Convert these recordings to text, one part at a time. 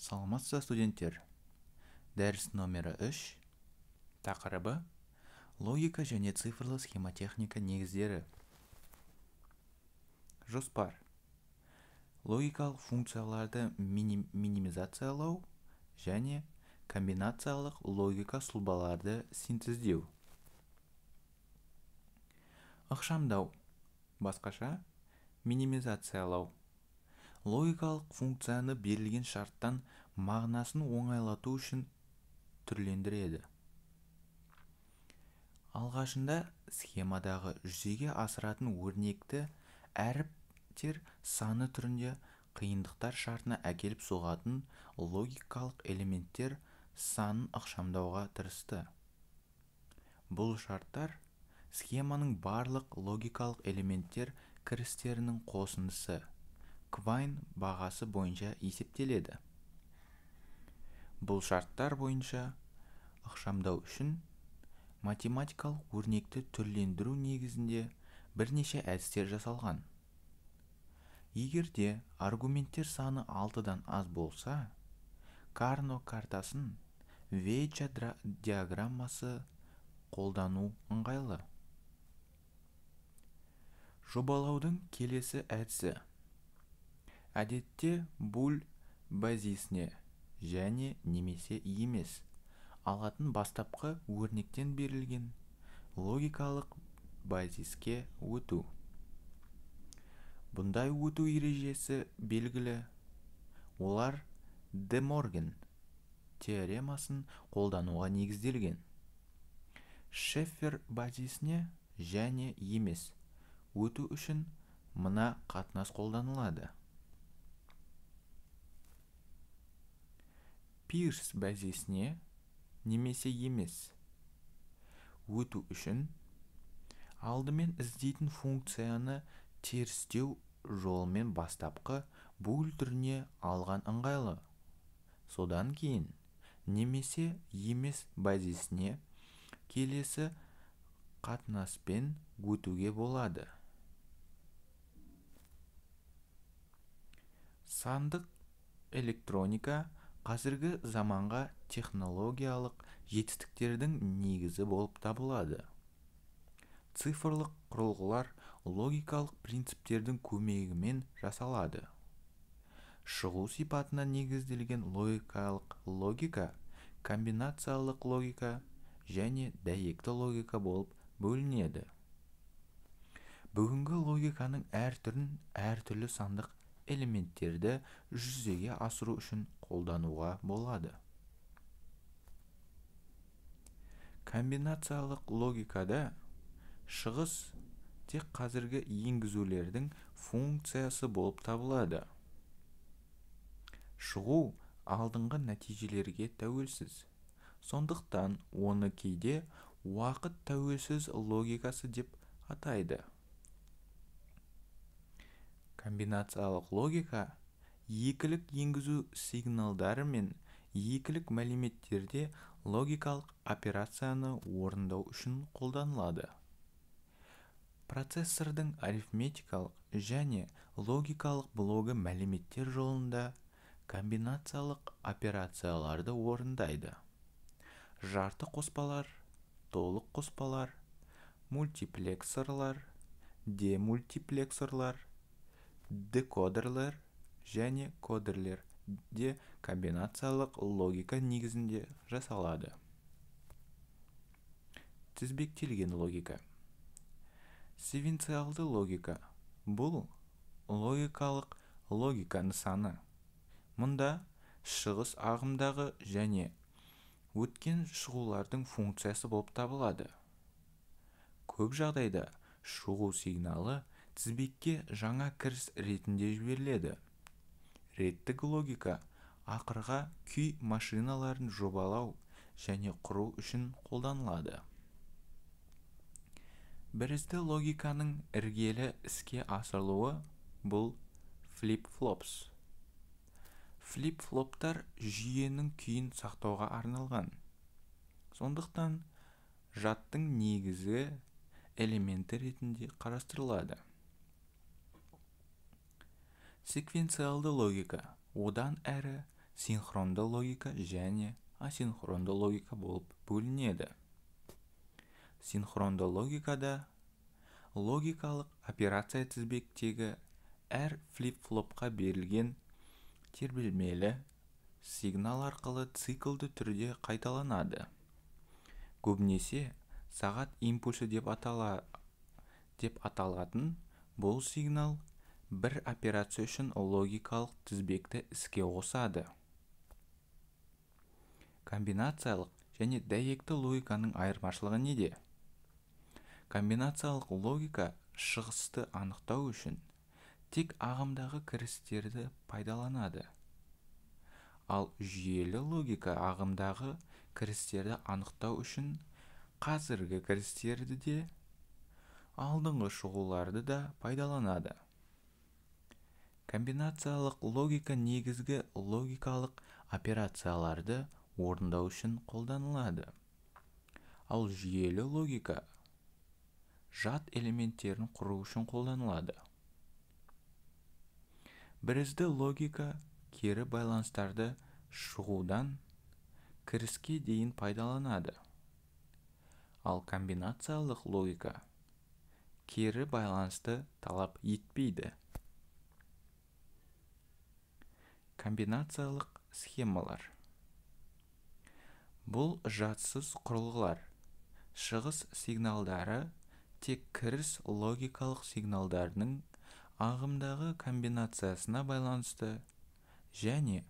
саламатсыздар студенттер дәріс номері үш. тақырыбы логика және цифрлы схемотехника негіздері жоспар логикалық функцияларды миним минимизациялау және комбинациялық логика сұлбаларды синтездеу ықшамдау басқаша минимизациялау логикалық функцияны берілген шарттан мағынасын оңайлату үшін түрлендіреді алғашында схемадағы жүзеге асыратын өрнекті әріптер саны түрінде қиындықтар шартына әкеліп соғатын логикалық элементтер санын ақшамдауға тырысты бұл шарттар схеманың барлық логикалық элементтер кірістерінің қосындысы квайн бағасы бойынша есептеледі бұл шарттар бойынша ықшамдау үшін математикалық өрнекті түрлендіру негізінде бірнеше әдістер жасалған егер де аргументтер саны алтыдан аз болса карно картасын веча диаграммасы қолдану ыңғайлы жобалаудың келесі әдісі әдетте буль базисіне және немесе емес алатын бастапқы өрнектен берілген логикалық базиске өту бұндай өту ережесі белгілі олар де морген теоремасын қолдануға негізделген шеффер базисіне және емес өту үшін мына қатынас қолданылады пирс бәзесіне немесе емес өту үшін алдымен іздейтін функцияны терістеу жолымен бастапқы түріне алған ыңғайлы содан кейін немесе емес базисіне келесі қатынаспен өтуге болады сандық электроника қазіргі заманға технологиялық жетістіктердің негізі болып табылады цифрлық құрылғылар логикалық принциптердің көмегімен жасалады шығу сипатына негізделген логикалық логика комбинациялық логика және дәйекті логика болып бөлінеді бүгінгі логиканың әр түрін әртүрлі сандық элементтерді жүзеге асыру үшін қолдануға болады комбинациялық логикада шығыс тек қазіргі енгізулердің функциясы болып табылады шығу алдыңғы нәтижелерге тәуелсіз сондықтан оны кейде уақыт тәуелсіз логикасы деп атайды комбинациялық логика екілік енгізу сигналдары мен екілік мәліметтерде логикалық операцияны орындау үшін қолданылады процессордың арифметикалық және логикалық блогы мәліметтер жолында комбинациялық операцияларды орындайды жарты қоспалар толық қоспалар мультиплексорлар демультиплексорлар декодерлер және кодерлер де комбинациялық логика негізінде жасалады тізбектелген логика Севенциалды логика бұл логикалық логика нысаны мұнда шығыс ағымдағы және өткен шығулардың функциясы болып табылады көп жағдайда шығу сигналы тізбекке жаңа кіріс ретінде жіберіледі реттік логика ақырға күй машиналарын жобалау және құру үшін қолданылады бірізді логиканың іргелі іске асырылуы бұл флип-флопс флип-флоптар жүйенің күйін сақтауға арналған сондықтан жаттың негізі элементі ретінде қарастырылады секвенциалды логика одан әрі синхронды логика және асинхронды логика болып бөлінеді синхронды логикада логикалық операция тізбектегі әр флип-флопқа берілген тербелмелі сигнал арқылы циклді түрде қайталанады көбінесе сағат импульсі деп атала деп аталатын бұл сигнал бір операция үшін логикалық тізбекті іске қосады комбинациялық және дәйекті логиканың айырмашылығы неде комбинациялық логика шығысты анықтау үшін тек ағымдағы кірістерді пайдаланады ал жүйелі логика ағымдағы кірістерді анықтау үшін қазіргі кірістерді де алдыңғы шығуларды да пайдаланады комбинациялық логика негізгі логикалық операцияларды орындау үшін қолданылады ал жүйелі логика жат элементтерін құру үшін қолданылады бірізді логика кері байланыстарды шығудан кіріске дейін пайдаланады ал комбинациялық логика кері байланысты талап етпейді комбинациялық схемалар бұл жатсыз құрылғылар шығыс сигналдары тек кіріс логикалық сигналдарының ағымдағы комбинациясына байланысты және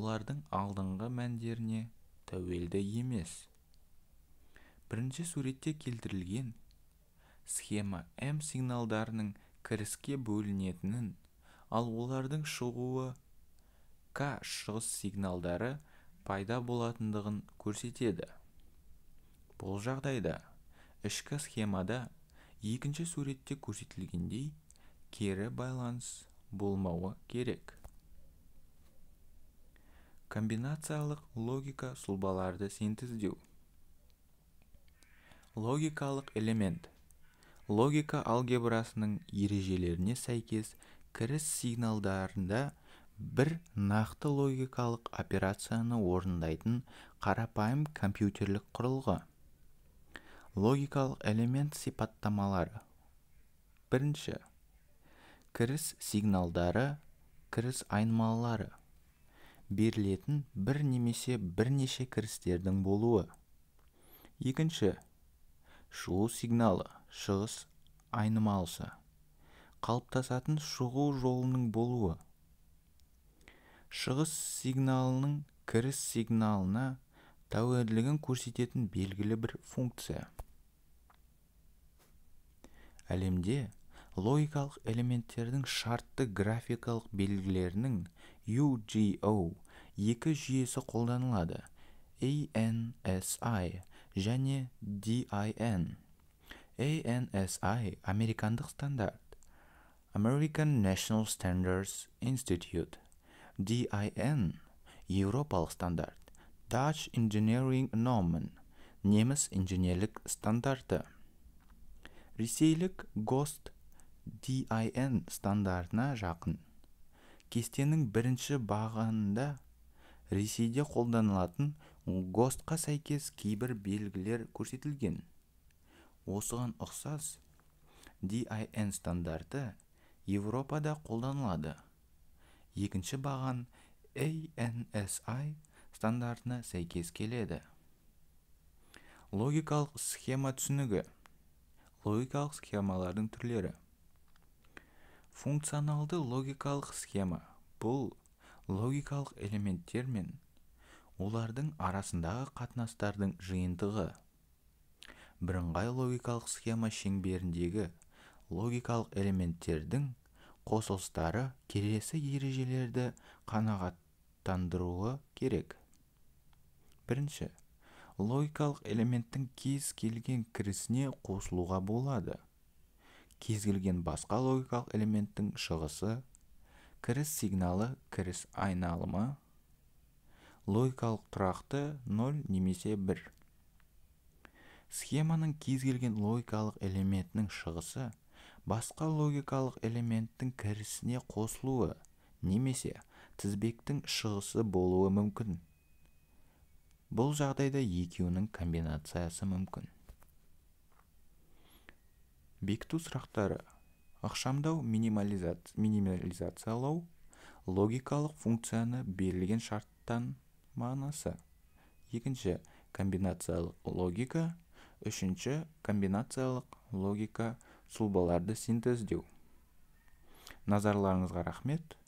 олардың алдыңғы мәндеріне тәуелді емес бірінші суретте келтірілген схема М сигналдарының кіріске бөлінетінін ал олардың шығуы к шығыс сигналдары пайда болатындығын көрсетеді бұл жағдайда ішкі схемада екінші суретте көрсетілгендей кері байланыс болмауы керек комбинациялық логика сұлбаларды синтездеу логикалық элемент логика алгебрасының ережелеріне сәйкес кіріс сигналдарында бір нақты логикалық операцияны орындайтын қарапайым компьютерлік құрылғы логикалық элемент сипаттамалары бірінші кіріс сигналдары кіріс айнымалылары берілетін бір немесе бірнеше кірістердің болуы екінші шығу сигналы шығыс айнымалысы қалыптасатын шығу жолының болуы шығыс сигналының кіріс сигналына тәуелділігін көрсететін белгілі бір функция әлемде логикалық элементтердің шартты графикалық белгілерінің ugo екі жүйесі қолданылады ANSI және DIN ANSI американдық стандарт American National Standards Institute DIN еуропалық стандарт Dutch Engineering Norman неміс инженерлік стандарты ресейлік ГОСТ DIN стандартына жақын кестенің бірінші бағанында ресейде қолданылатын гостқа сәйкес кейбір белгілер көрсетілген осыған ұқсас DIN стандарты еуропада қолданылады екінші баған ANSI стандартына сәйкес келеді логикалық схема түсінігі логикалық схемалардың түрлері функционалды логикалық схема бұл логикалық элементтер мен олардың арасындағы қатынастардың жиынтығы бірыңғай логикалық схема шеңберіндегі логикалық элементтердің қосылыстары келесі ережелерді қанағаттандыруы керек бірінші логикалық элементтің кез келген кірісіне қосылуға болады кез келген басқа логикалық элементтің шығысы кіріс сигналы кіріс айналымы логикалық тұрақты 0 немесе 1 схеманың кез келген логикалық элементінің шығысы басқа логикалық элементтің кірісіне қосылуы немесе тізбектің шығысы болуы мүмкін бұл жағдайда екеуінің комбинациясы мүмкін бекіту сұрақтары ықшамдау минимализациялау логикалық функцияны берілген шарттан мағынасы екінші комбинациялық логика үшінші комбинациялық логика сұлбаларды синтездеу назарларыңызға рахмет